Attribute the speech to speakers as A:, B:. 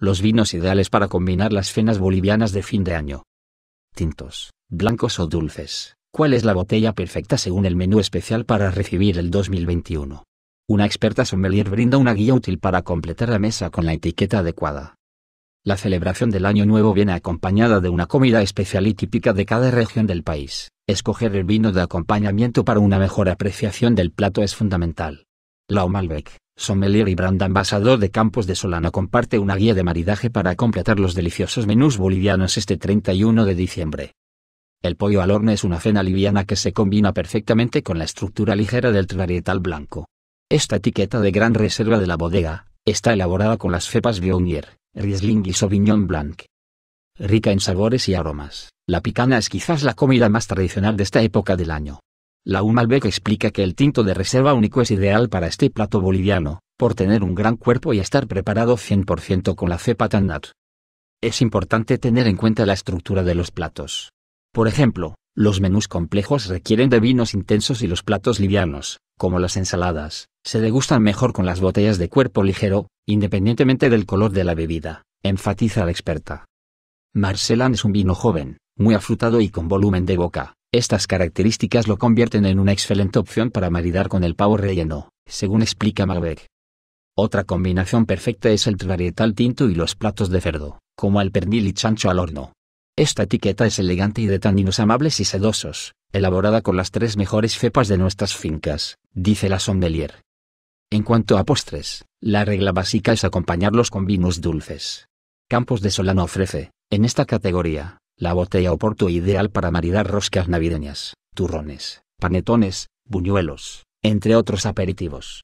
A: los vinos ideales para combinar las cenas bolivianas de fin de año. Tintos, blancos o dulces. ¿Cuál es la botella perfecta según el menú especial para recibir el 2021? Una experta sommelier brinda una guía útil para completar la mesa con la etiqueta adecuada. La celebración del Año Nuevo viene acompañada de una comida especial y típica de cada región del país. Escoger el vino de acompañamiento para una mejor apreciación del plato es fundamental. La Omalbec. Sommelier y Brand Ambasador de Campos de Solano comparte una guía de maridaje para completar los deliciosos menús bolivianos este 31 de diciembre. El pollo al horno es una cena liviana que se combina perfectamente con la estructura ligera del trarietal blanco. Esta etiqueta de gran reserva de la bodega, está elaborada con las cepas Bionier, Riesling y Sauvignon Blanc. Rica en sabores y aromas, la picana es quizás la comida más tradicional de esta época del año. La Humalbeck explica que el tinto de reserva único es ideal para este plato boliviano, por tener un gran cuerpo y estar preparado 100% con la cepa tannat. Es importante tener en cuenta la estructura de los platos. Por ejemplo, los menús complejos requieren de vinos intensos y los platos livianos, como las ensaladas, se degustan mejor con las botellas de cuerpo ligero, independientemente del color de la bebida, enfatiza la experta. Marcelan es un vino joven, muy afrutado y con volumen de boca, estas características lo convierten en una excelente opción para maridar con el pavo relleno, según explica Malbec. Otra combinación perfecta es el varietal tinto y los platos de cerdo, como el pernil y chancho al horno. Esta etiqueta es elegante y de taninos amables y sedosos, elaborada con las tres mejores cepas de nuestras fincas, dice la sommelier. En cuanto a postres, la regla básica es acompañarlos con vinos dulces. Campos de Solano ofrece, en esta categoría, la botella Oporto ideal para maridar roscas navideñas, turrones, panetones, buñuelos, entre otros aperitivos.